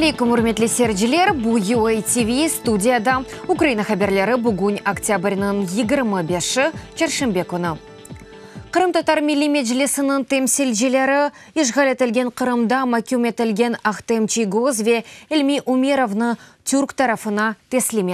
алейкум урметлесерджилер буюэй UATV студияда украина хаберлері бүгін октябрьнің 25-ші чаршымбе Крым Қырым татар милли меджлесінің темсилжилері ишғал етілген Қырымда мәкюм етілген Ахтем Чигоз Эльми Умеровны түрк тарафына теслим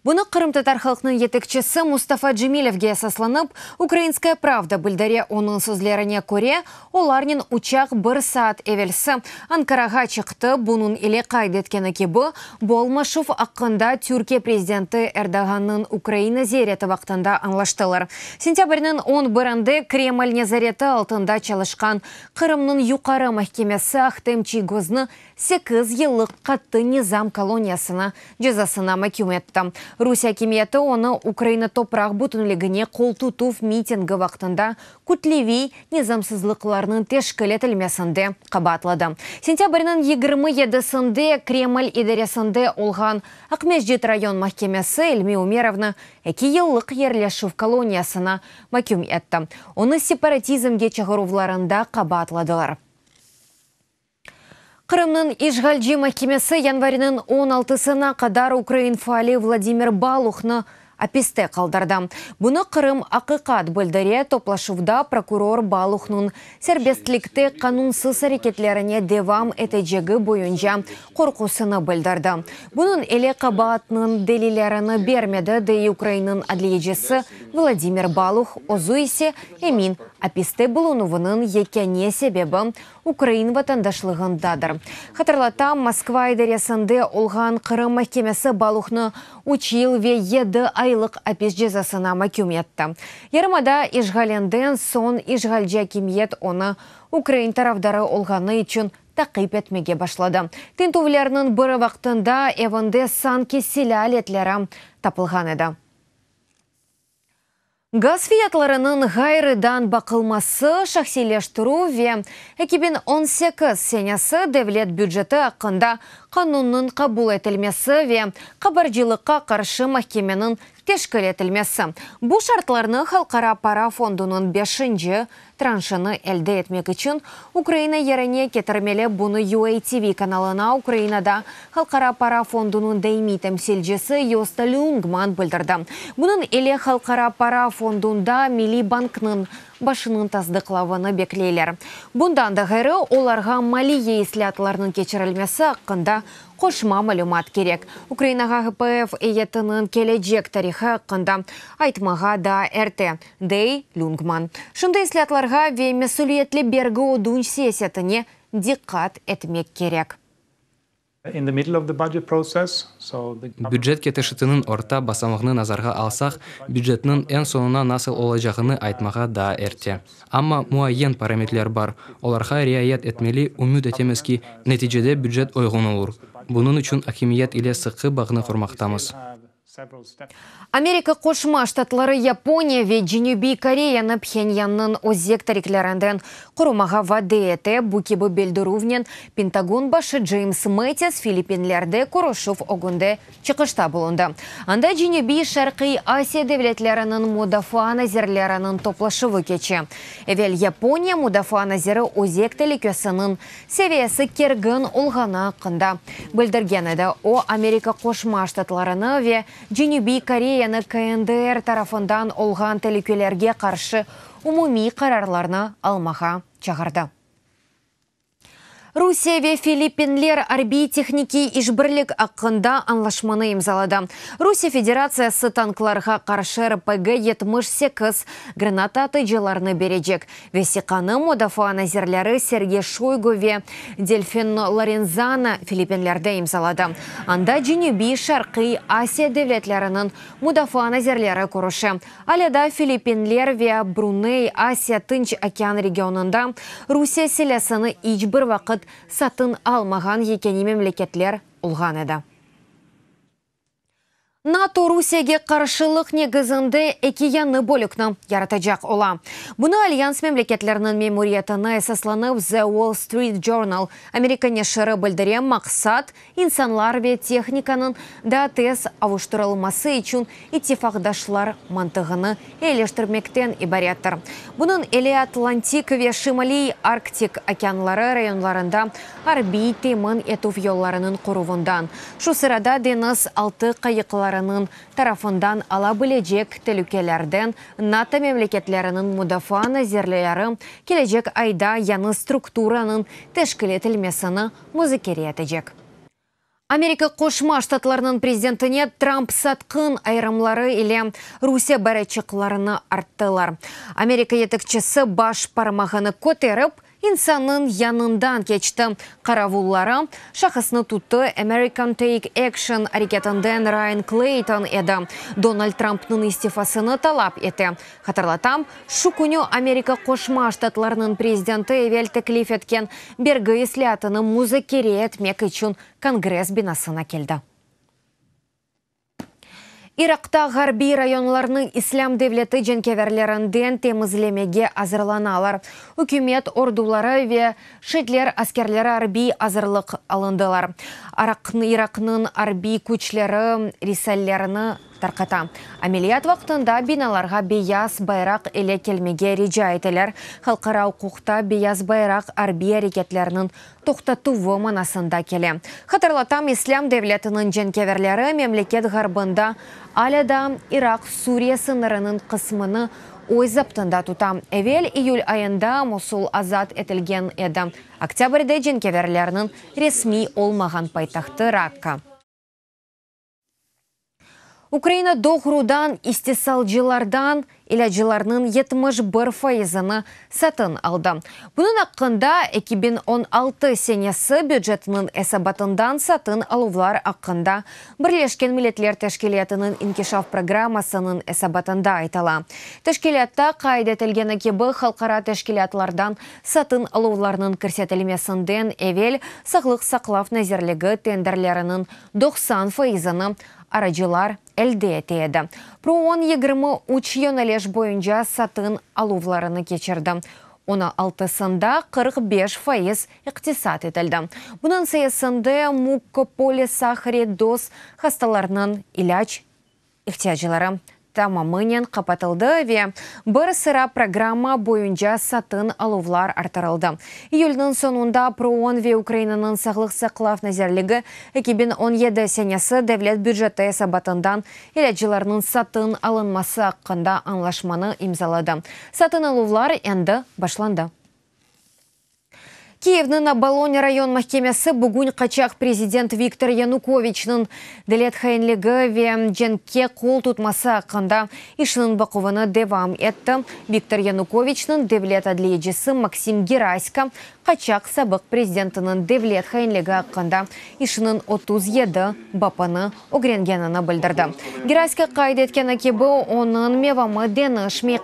Бұны татар халқының етікчісі Мустафа Джемилевге сасланып, «Украинская правда» білдіре оның сөзлеріне көре, оларнен учақ бір саат әвелсі. Анкараға чықты бұның еле қайдеткені кебі, болмашыф аққында Түрке президенті Эрдоғанның Украина зереті вақтында анлаштылыр. Сентябрінің 11-інде Кремль незареті алтында чалышқан Қырымның юқары мәхкемесі Ахтем Чигозны 8 еллық қатты низам колониясына жазасына мәкеметті. Русия кемиеті оны Украина топрақ бұтынлігіне қол тұтуф митингі вақтында күтлеви незамсызлықларының тешкілі тілмесінде қабатлады. Сентябрінің 27-сінде Кремль идересінде олған Ақмеждет район махкемесі Эльми Умеровны әкі еллық ерлешів колониясына мәкім әтті. Оны сепаратизмге чағырувларында қабатладылар. Қырымның ижғалжи мәкемесі январінің 16-сына қадар Украин фуали Владимир Балухны апесте қалдарды. Бұны Қырым ақиқат бөлдіре топлашуда прокурор Балухның сәрбестлікті қанунсыз әрекетлеріне девам әтеджегі бойынша қорқусыны бөлдірді. Бұның әлі қабаатының делілеріні бермеді де Украинның әдлиежесі Владимир Балух озу есе әмін апесте бұлынуының екене себебі украин Хатырла там, москва Дересанды олған қырым мәхкемесі балухны учил ве еді айлық әпес жазасына макюметті. етті ярмада сон Ижгальджа кемет оны украин таравдары олғаны үчін тақип етмеге башлады Тентувлерінің бір вақтында эвенде санки селя әлетлері тапылған еді Газ фиятларының ғайрыдан бақылмасы шақселештіру ве 2018 сенесі девлет бюджеті ақында қануның қабул әтілмесі ве қабаржылыққа қаршы мәхкеменің тешкіл әтілмесі. Бұл шартларыны халқара пара фондының 5-ші траншыны әлді етмек үшін Украина еріне кетірмелі бұны UATV каналына Украинада халқара пара фондының дәйми тәмселжесі Йоста Люнгман білдірді. Бұның әлі халқара пара фондында Мили банкның башының тазды қылауыны беклейлер. Бұндан да ғайры оларға мали ейсілі атыларының кечірілмесі қында қошыма мәлімат керек. Украинаға ГПФ әйетінің келеджек тарихы қында айтмаға да әрті Дей Люнгман. Шында ислі атыларға веймесулетлі бергі одуын сесетіне диқат әтмек керек бюджет кетешетінің орта басамығыны назарға алсақ, бюджеттин ән соңуна насыл олажагыны айтмаға да әрте. амма муайен параметрлер бар оларга риаят этмели үмүт этемизки нәтижеде бюджет ойғын олур. Бұның үшін акимият иле сықы бағыны құрмақтамыз Америка қошма штатлары Япония ве Женюби Кореяны Пхеньянның озек тәріклерінден құрымаға вады әті бұкебі белдірувнен Пентагон башы Джеймс Мэтис Филиппинлерді Курошов оғынды чықышта болынды. Анда Женюби Шарқи Асия девлетлерінің мудафуан әзірлерінің топлашывы кече. Эвел Япония мудафуан әзірі озек тәлікесінің сәвесі кергін ұлғана қында. Білдіргені о Америка Жүнібей Кореяны КНДР тарафындан олған телекелерге қаршы умуми қарарларына алмаға чағырды. Русия ве Филиппинлер арби техники ишбірлік ақында анлашманы имзалады. Русия Федерациясы танкларға қаршыр ПГ-78 гранататы жыларны бережек. Весиқаны модафуан назерлері Сергей Шойгу ве Дельфин Лорензана Филиппинлерді имзалады. Анда Джинюби Шарқи Асия девлетлерінің модафуан назерлері көруші. Аляда Филиппинлер ве Бруней Асия Тынч океан регионында Русия селесіні ичбір вақыт сатын алмаған екені мемлекетлер ұлған еді НАТО Русияге қаршылық негізінде экияны бөлікні жақ ола. Бұны альянс мемлекетлерінің мемориятына эсасланып The Wall Street Journal Американе шыры білдіре мақсат инсанлар бе техниканың да тез ауыштырылмасы үшін итифақдашылар мантығыны елештірмектен ібаряттыр. Бұның әлі Атлантик ве Арктик океанлары районларында арбей темін әтуф елларының құрувындан. Шу сырада 6 қайықлар укукларынын тарафындан ала билежек тилүкелерден нато мемлекеттеринин мудафаа назирлери кележек айда яны структураның тешкил этилмесини музакере Америка Кошма штатларының президентіне Трамп сатқын айрамлары еле Русия бәрі чықларыны арттылар. Америка етікчісі баш пармағыны көтеріп, инсанның янындан кечті. Қаравуллары шақысыны тұтты American Take Action әрекетінден Райан Клейтон еді. Дональд Трампның истифасыны талап еті. Қатарлатам, шукуню Америка қошма штатларының президенті әвел тіклиф еткен бергі ісләтіні музыкере әтмек Конгресс бинасына келді. Иракта ғарби районларының ислам девлеті женкеверлерінден темізлемеге азырланалар. Үкімет ордулары ве шетлер әскерлері арби азырлық алындылар. Арақны, Иракның арби күчлері рисаллеріні тарқата. Амелият вақтында биналарға бияз байрақ еле келмеге реджа етелер. Халқырау құқта бияз байрақ арби әрекетлерінің тоқтатуы манасында келе. Хатарлатам ислам девлетінің женкеверлері мемлекет ғарбында Алядам, ирақ Сурия сынырының қысмыны ой заптында тута. Эвел июль айында Мусул азат етілген әді. Октябрьде женкеверлерінің ресми олмаған пайтақты Ракка. Украина до Хурудан жылардан иләҗыларның 71 файызыны сатын алды. Бұның аққында 2016 сенесі бюджетінің әсабатындан сатын алулар аққында Бірлешкен Милетлер Тәшкелетінің инкешав программасының әсабатында айтала. Тәшкелетті қайда тілгені кебі халқара тәшкелетлардан сатын алуларның көрсетілмесінден әвел сақлық сақлау нәзерлігі тендерлерінің 90 файызыны арачылар әлде әтеді. Про он 23 кеш бойынша сатын алуларыны кечерді. Оны алтысында 45 фаиз иқтисат етілді. Бұның сайысынды муккополе сахаре, дос хасталарының иляч ихтияжылары тамамынен қапатылды ве бір сыра программа бойынша сатын алулар артырылды. Июльнің соңында проон ве Украинаның сағлық сақлав он 2017 сенесі дәвлет бюджетті сабатындан еләтчілерінің сатын алынмасы аққында анлашманы имзалады. Сатын алулар әнді башланды на Абалоне район махкемесі бүгін қачақ президент Виктор Януковичның ділет хайынлігі ве дженке қол тұтмасы ақында ішінің бақуыны девам етті. Виктор Януковичның девлет әділейджесі Максим Гераська қачақ сабық президентінің девлет хайынлігі ақында ішінің 37 бапаны огренгеніне білдірді. Гераська қайдеткен әкебі оның мевамы дені шмей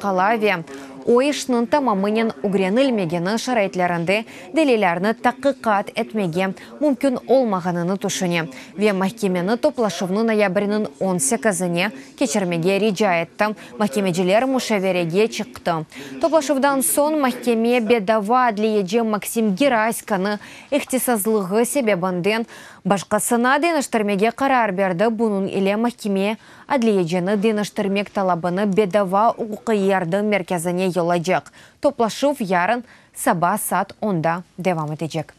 ойышнын тамамынен угренилмегени шарайтларынды делелерни тақықат әтмеге мүмкін олмағанын тушуне ве махкемени топлашууну ноябринин 18 сегизине кечірмеге рижа әтті. махкемечилер чықты. чыкты сон соң махкеме бедава адлиечи максим гераськоны банден башқасына башкасына қарар карар бұның бунун эле махкеме адлиечени деныштирмек талабыны бедава укук меркезіне yollayacak. топлашуф ярын саба сат онда девам edecek.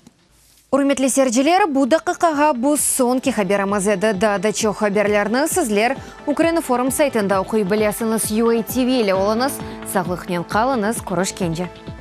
Урметлі сәрджелер, бұда қықаға бұз сонки хаберамазеді да чо хаберлерні сізлер Украина форум сайтында оқи білесіңіз UATV лі олыңыз, сағлықнен қалыңыз, құрыш кенде.